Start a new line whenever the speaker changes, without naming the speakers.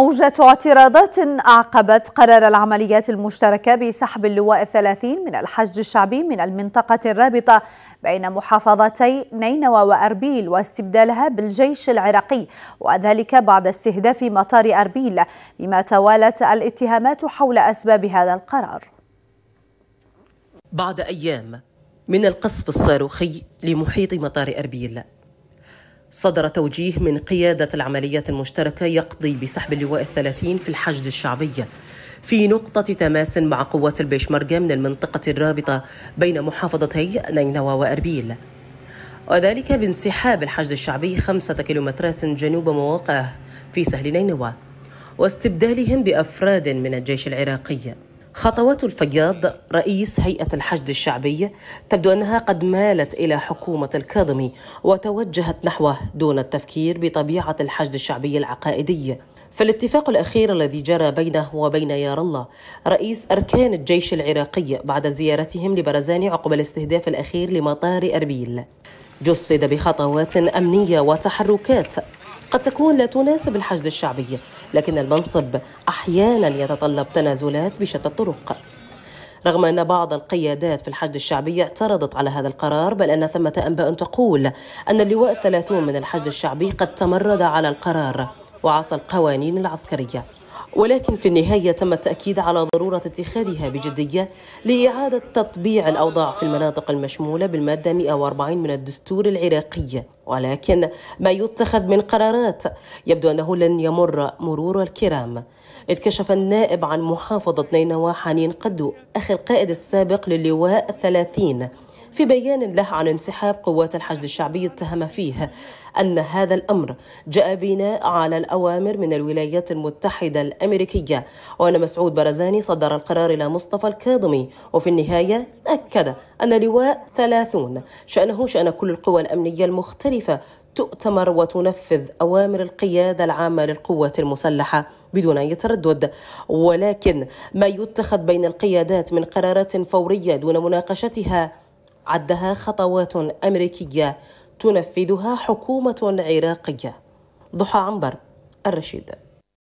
موجة اعتراضات أعقبت قرار العمليات المشتركة بسحب اللواء الثلاثين من الحشد الشعبي من المنطقة الرابطة بين محافظتي نينوى وأربيل واستبدالها بالجيش العراقي وذلك بعد استهداف مطار أربيل بما توالت الاتهامات حول أسباب هذا القرار
بعد أيام من القصف الصاروخي لمحيط مطار أربيل صدر توجيه من قيادة العمليات المشتركة يقضي بسحب اللواء الثلاثين في الحشد الشعبي في نقطة تماس مع قوات البيشمركة من المنطقة الرابطة بين محافظتي نينوى وأربيل وذلك بانسحاب الحشد الشعبي خمسة كيلومترات جنوب مواقعه في سهل نينوى واستبدالهم بأفراد من الجيش العراقي خطوات الفياض رئيس هيئة الحشد الشعبي تبدو أنها قد مالت إلى حكومة الكاظمي وتوجهت نحوه دون التفكير بطبيعة الحشد الشعبي العقائدي فالاتفاق الأخير الذي جرى بينه وبين يار الله رئيس أركان الجيش العراقي بعد زيارتهم لبرزان عقب الاستهداف الأخير لمطار أربيل جسد بخطوات أمنية وتحركات قد تكون لا تناسب الحشد الشعبي لكن المنصب أحيانا يتطلب تنازلات بشتى الطرق رغم أن بعض القيادات في الحشد الشعبي اعترضت على هذا القرار بل أن ثمة أنباء تقول أن اللواء الثلاثون من الحشد الشعبي قد تمرد على القرار وعصى القوانين العسكريه ولكن في النهاية تم التأكيد على ضرورة اتخاذها بجدية لإعادة تطبيع الأوضاع في المناطق المشمولة بالمادة 140 من الدستور العراقي ولكن ما يتخذ من قرارات يبدو أنه لن يمر مرور الكرام إذ كشف النائب عن محافظة نينوى حنين قدو أخي القائد السابق للواء 30 في بيان له عن انسحاب قوات الحشد الشعبي اتهم فيه أن هذا الأمر جاء بناء على الأوامر من الولايات المتحدة الأمريكية وأن مسعود برزاني صدر القرار إلى مصطفى الكاظمي وفي النهاية أكد أن لواء 30 شأنه شأن كل القوى الأمنية المختلفة تؤتمر وتنفذ أوامر القيادة العامة للقوات المسلحة بدون أي تردد ولكن ما يتخذ بين القيادات من قرارات فورية دون مناقشتها عدها خطوات أمريكية تنفذها حكومة عراقية ضحى عنبر الرشيد